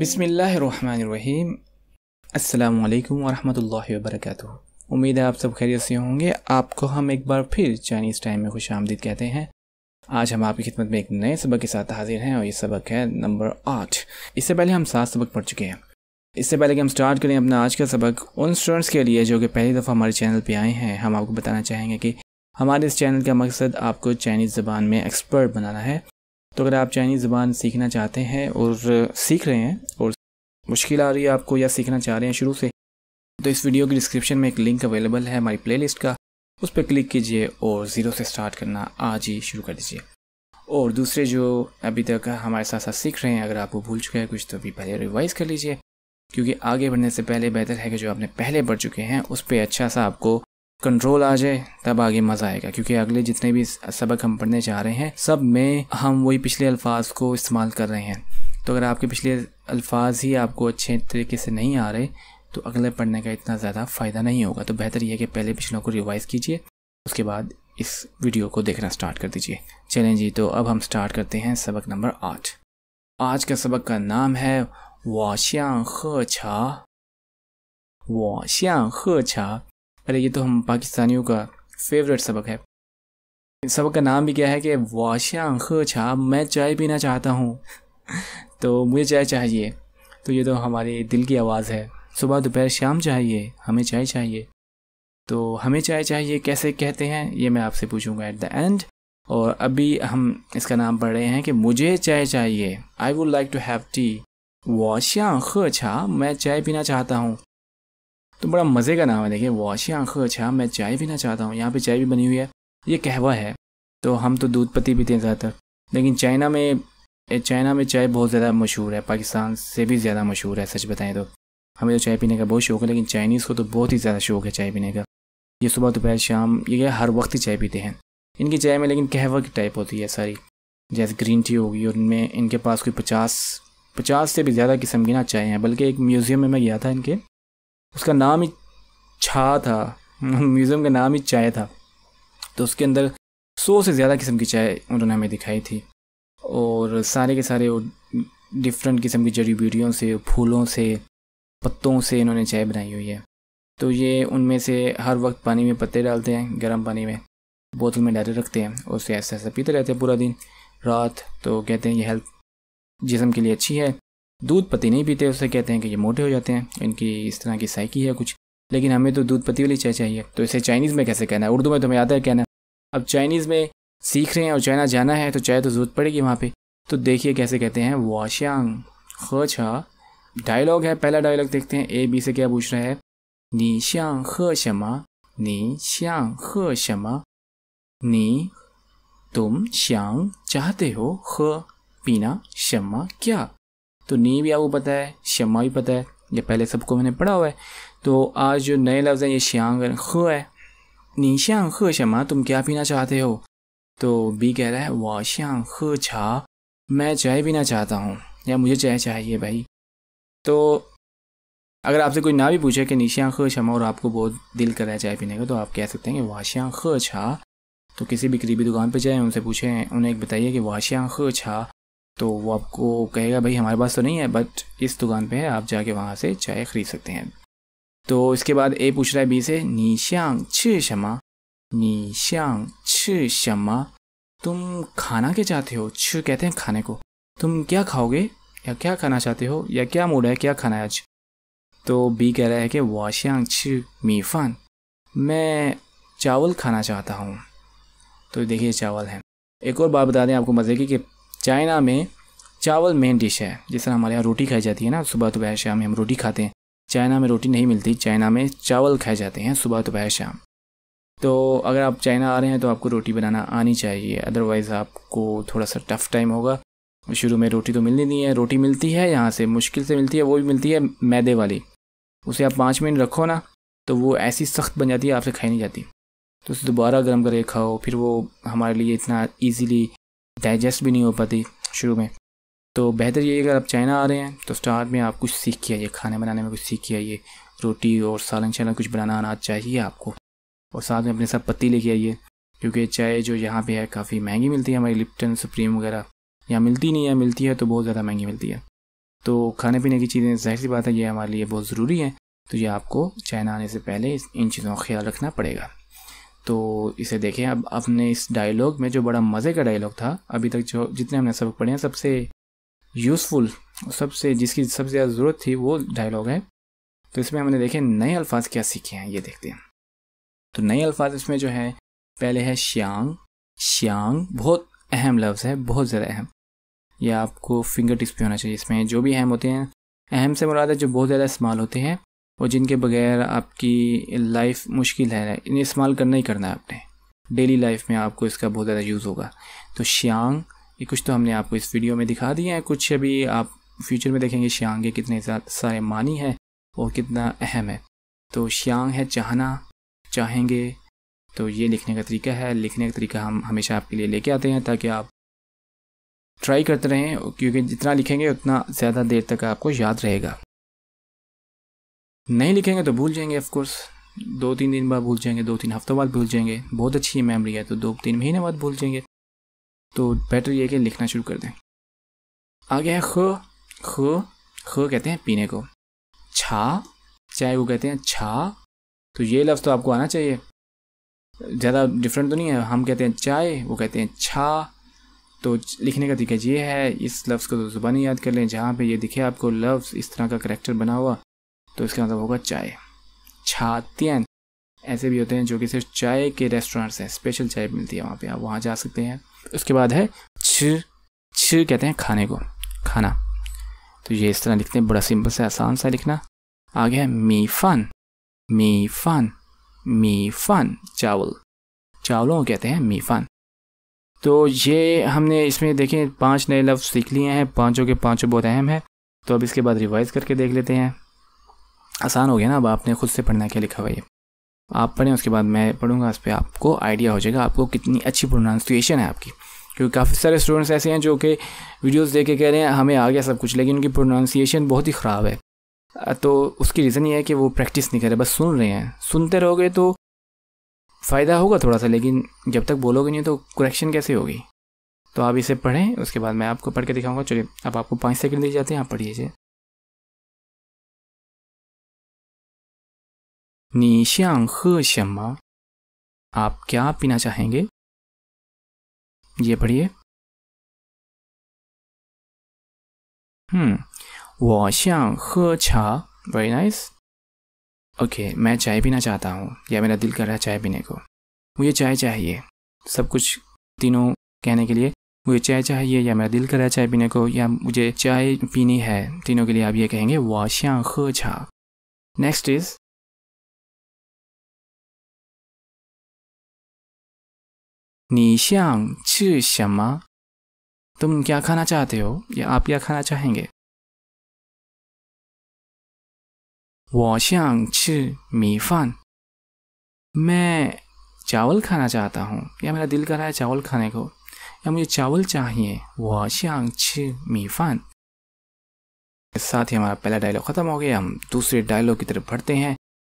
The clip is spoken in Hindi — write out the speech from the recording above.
बिसमीम अल्लाम वरहमल वर्क उम्मीद है आप सब खैरियत से होंगे आपको हम एक बार फिर चाइनीज़ टाइम में खुश आमदीद कहते हैं आज हम आपकी खिदमत में एक नए सबक के साथ हाजिर हैं और ये सबक है नंबर आठ इससे पहले हम सात सबक पढ़ चुके हैं इससे पहले कि हम स्टार्ट करें अपना आज का सबक उन स्टूडेंट्स के लिए जो कि पहली दफ़ा हमारे चैनल पर आए हैं हम आपको बताना चाहेंगे कि हमारे इस चैनल का मकसद आपको चाइनीज़ ज़बान में एक्सपर्ट बनाना है तो अगर आप चाइनीज़ ज़बान सीखना चाहते हैं और सीख रहे हैं और मुश्किल आ रही है आपको या सीखना चाह रहे हैं शुरू से तो इस वीडियो की डिस्क्रिप्शन में एक लिंक अवेलेबल है हमारी प्लेलिस्ट का उस पर क्लिक कीजिए और ज़ीरो से स्टार्ट करना आज ही शुरू कर दीजिए और दूसरे जो अभी तक हमारे साथ साथ सीख रहे हैं अगर आपको भूल चुका है कुछ तो अभी पहले रिवाइज़ कर लीजिए क्योंकि आगे बढ़ने से पहले बेहतर है कि जो आपने पहले बढ़ चुके हैं उस पर अच्छा सा आपको कंट्रोल आ जाए तब आगे मज़ा आएगा क्योंकि अगले जितने भी सबक हम पढ़ने जा रहे हैं सब में हम वही पिछले अल्फाज को इस्तेमाल कर रहे हैं तो अगर आपके पिछले अल्फाज ही आपको अच्छे तरीके से नहीं आ रहे तो अगले पढ़ने का इतना ज़्यादा फ़ायदा नहीं होगा तो बेहतर यह है कि पहले पिछलों को रिवाइज़ कीजिए उसके बाद इस वीडियो को देखना स्टार्ट कर दीजिए चलें जी तो अब हम स्टार्ट करते हैं सबक नंबर आठ आज का सबक का नाम है वाश्या खा वाश्या छा अरे ये तो हम पाकिस्तानियों का फेवरेट सबक है सबक का नाम भी क्या है कि वाशांग छा मैं चाय पीना चाहता हूँ तो मुझे चाय चाहिए तो ये तो हमारे दिल की आवाज़ है सुबह दोपहर शाम चाहिए हमें चाय चाहिए तो हमें चाय चाहिए कैसे कहते हैं ये मैं आपसे पूछूंगा एट द एंड और अभी हम इसका नाम पढ़ रहे हैं कि मुझे चाय चाहिए I would like to have tea वाशिया छा मैं चाय पीना चाहता हूँ तो बड़ा मज़े का नाम है देखिए वॉश आंखों आँखों अच्छा मैं चाय पीना चाहता हूँ यहाँ पे चाय भी बनी हुई है ये कहवा है तो हम तो दूध पत्ती पीते हैं ज़्यादातर लेकिन चाइना में चाइना में चाय बहुत ज़्यादा मशहूर है पाकिस्तान से भी ज़्यादा मशहूर है सच बताएं तो हमें तो चाय पीने का बहुत शौक है लेकिन चाइनीज़ को तो बहुत ही ज़्यादा शौक है चाय पीने का ये सुबह दोपहर शाम ये हर वक्त ही चाय पीते हैं इनकी चाय में लेकिन कहवा की टाइप होती है सारी जैसे ग्रीन टी होगी और इनमें इनके पास कोई पचास पचास से भी ज़्यादा किस्म की ना चाय हैं बल्कि एक म्यूज़ियम में मैं गया था इनके उसका नाम ही छा था म्यूज़ियम का नाम ही चाय था तो उसके अंदर सौ से ज़्यादा किस्म की चाय उन्होंने हमें दिखाई थी और सारे के सारे डिफरेंट किस्म की जड़ी बूटियों से फूलों से पत्तों से इन्होंने चाय बनाई हुई है तो ये उनमें से हर वक्त पानी में पत्ते डालते हैं गर्म पानी में बोतल में डाले रखते हैं और उसे ऐसा ऐसा पीते रहते हैं पूरा दिन रात तो कहते हैं ये हेल्थ जिसम के लिए अच्छी है दूध पति नहीं पीते उसे कहते हैं कि ये मोटे हो जाते हैं इनकी इस तरह की साइकी है कुछ लेकिन हमें तो दूध पति वाली चाय चाहिए तो इसे चाइनीज़ में कैसे कहना है उर्दू में तुम्हें आता है कहना अब चाइनीज़ में सीख रहे हैं और चाइना जाना है तो चाय तो जरूरत पड़ेगी वहाँ पर तो देखिए कैसे कहते हैं वाशियांग खा डायलॉग है पहला डायलॉग देखते हैं ए बी से क्या पूछ रहा है नी श्यांग ह शमा नी श्यांग ह शमा नी तुम श्यांग चाहते हो ख पीना शमा क्या तो नी भी आपको पता है शमा भी पता है ये पहले सबको मैंने पढ़ा हुआ है तो आज जो नए लफ्ज़ हैं ये श्यांग ख है नी श्यांग ख शमा तुम क्या पीना चाहते हो तो बी कह रहा है वाह श्यांग ख छा मैं चाय पीना चाहता हूँ या मुझे चाय चाहिए भाई तो अगर आपसे कोई ना भी पूछे कि निशिया ख क्षमा और आपको बहुत दिल कर रहा है चाय पीने का तो आप कह सकते हैं कि वाशिया ख छा तो किसी भी करीबी दुकान पर जाएं उनसे पूछें उन्हें एक बताइए कि वाशिया ख छा तो वो आपको कहेगा भाई हमारे पास तो नहीं है बट इस दुकान पे है आप जाके वहाँ से चाय ख़रीद सकते हैं तो इसके बाद ए पूछ रहा है बी से निश्यांग छ शमा नी छ शमा तुम खाना क्या चाहते हो छ कहते हैं खाने को तुम क्या खाओगे या क्या खाना चाहते हो या क्या मूड है क्या खाना है आज तो बी कह रहा है कि वाश्यांग छ मीफान मैं चावल खाना चाहता हूँ तो देखिए चावल है एक और बात बता दें आपको मज़े की कि चाइना में चावल मेन डिश है जिस तरह हमारे यहाँ रोटी खाई जाती है ना सुबह दोपहर तो शाम में हम रोटी खाते हैं चाइना में रोटी नहीं मिलती चाइना में चावल खाए जाते हैं सुबह दोपहर तो शाम तो अगर आप चाइना आ रहे हैं तो आपको रोटी बनाना आनी चाहिए अदरवाइज़ आपको थोड़ा सा टफ़ टाइम होगा शुरू में रोटी तो मिलनी नहीं है रोटी मिलती है यहाँ से मुश्किल से मिलती है वो भी मिलती है मैदे वाली उसे आप पाँच मिनट रखो ना तो वो ऐसी सख्त बन जाती है आपसे खाई नहीं जाती तो उसे दोबारा गर्म करके खाओ फिर वो हमारे लिए इतना ईजीली डाइजेस्ट भी नहीं हो पाती शुरू में तो बेहतर ये अगर आप चाइना आ रहे हैं तो स्टार्ट में आप कुछ सीख के आइए खाने बनाने में कुछ सीख के आइए रोटी और सालन शालन कुछ बनाना आना चाहिए आपको और साथ में अपने साथ पत्ती लेके आइए क्योंकि चाय जो यहाँ पे है काफ़ी महंगी मिलती है हमारी लिप्टन सुप्रीम वगैरह यहाँ मिलती नहीं है मिलती है तो बहुत ज़्यादा महंगी मिलती है तो खाने पीने की चीज़ें जाहिर सी बात है ये हमारे लिए बहुत ज़रूरी है तो ये आपको चाइना आने से पहले इन चीज़ों का ख्याल रखना पड़ेगा तो इसे देखें अब अपने इस डायलॉग में जो बड़ा मज़े का डायलॉग था अभी तक जो जितने हमने सबक पढ़े हैं सबसे यूज़फुल सबसे जिसकी सबसे ज़्यादा ज़रूरत थी वो डायलॉग है तो इसमें हमने देखे नए अल्फाज क्या सीखे हैं ये देखते हैं तो नए अल्फाज इसमें जो है पहले है श्यांग श्यांग बहुत अहम लफ्ज़ है बहुत ज़्यादा अहम यह आपको फिंगर टिप्स पे होना चाहिए इसमें जो भी अहम होते हैं अहम से मुराद है जो बहुत ज़्यादा इस्तेमाल होते हैं और जिनके बगैर आपकी लाइफ मुश्किल है इन्हें इस्तेमाल करना ही करना है आपने डेली लाइफ में आपको इसका बहुत ज़्यादा यूज़ होगा तो श्यांग ये कुछ तो हमने आपको इस वीडियो में दिखा दिए हैं कुछ अभी आप फ्यूचर में देखेंगे श्यांग के कितने सारे मानी है और कितना अहम है तो श्यांग है चाहना चाहेंगे तो ये लिखने का तरीका है लिखने का तरीका हम हमेशा आपके लिए लेके आते हैं ताकि आप ट्राई करते रहें क्योंकि जितना लिखेंगे उतना ज़्यादा देर तक आपको याद रहेगा नहीं लिखेंगे तो भूल जाएंगे ऑफकोर्स दो तीन दिन बाद भूल जाएंगे दो तीन हफ्तों बाद भूल जाएंगे बहुत अच्छी मेमोरी है तो दो तीन महीने बाद भूल जाएंगे तो बेटर ये कि लिखना शुरू कर दें आगे है ख ख ख कहते हैं पीने को छा चाय वो कहते हैं छा तो ये लफ्ज़ तो आपको आना चाहिए ज़्यादा डिफरेंट तो नहीं है हम कहते हैं चाय वो कहते हैं छा तो लिखने का तरीका ये है इस लफ्ज़ को तो ज़ुबानी याद कर लें जहाँ पे ये दिखे आपको लफ्ज़ इस तरह का करेक्टर बना हुआ तो इसका मतलब होगा चाय छात्यन ऐसे भी होते हैं जो कि सिर्फ चाय के रेस्टोरेंट्स हैं स्पेशल चाय मिलती है वहाँ पे आप वहाँ जा सकते हैं उसके बाद है छ छ कहते हैं खाने को खाना तो ये इस तरह लिखते हैं बड़ा सिंपल से आसान सा लिखना आगे है फन मी फन चावल चावलों को कहते हैं फन तो ये हमने इसमें देखें पांच नए लफ्ज़ सीख लिए हैं पांचों के पांचों बहुत अहम हैं तो अब इसके बाद रिवाइज़ करके देख लेते हैं आसान हो गया ना अब आपने खुद से पढ़ना क्या लिखा हुआ ये आप पढ़ें उसके बाद मैं पढ़ूंगा इस पर आपको आइडिया हो जाएगा आपको कितनी अच्छी प्रोनाउंसिएशन है आपकी क्योंकि काफ़ी सारे स्टूडेंट्स ऐसे हैं जो कि वीडियोस देख के कह रहे हैं हमें आ गया सब कुछ लेकिन उनकी प्रोनाउंसिएशन बहुत ही ख़राब है तो उसकी रीज़न ये है कि वो प्रैक्टिस नहीं कर रहे बस सुन रहे हैं सुनते रहोगे तो फ़ायदा होगा थोड़ा सा लेकिन जब तक बोलोगे नहीं तो करेक्शन कैसे होगी तो आप इसे पढ़ें उसके बाद मैं आपको पढ़ के दिखाऊंगा चलिए अब आपको पाँच सेकंड दिए जाते हैं आप पढ़िए 니샹 흐셔마 आप क्या पीना चाहेंगे ये पढ़िए हम्म वो श्यांग छा वेरी नाइस ओके मैं चाय पीना चाहता हूँ या मेरा दिल कर रहा है चाय पीने को मुझे चाय चाहिए सब कुछ तीनों कहने के लिए मुझे चाय चाहिए या मेरा दिल कर रहा है चाय पीने को या मुझे चाय पीनी है तीनों के लिए आप ये कहेंगे वाश्यांग ह छा नेक्स्ट इज तुम क्या खाना चाहते हो या आप क्या खाना चाहेंगे मैं चावल खाना चाहता हूँ या मेरा दिल कर रहा है चावल खाने को या मुझे चावल चाहिए वह शांग छ मी फान साथ ही हमारा पहला डायलॉग ख़त्म हो गया हम दूसरे डायलॉग की तरफ बढ़ते हैं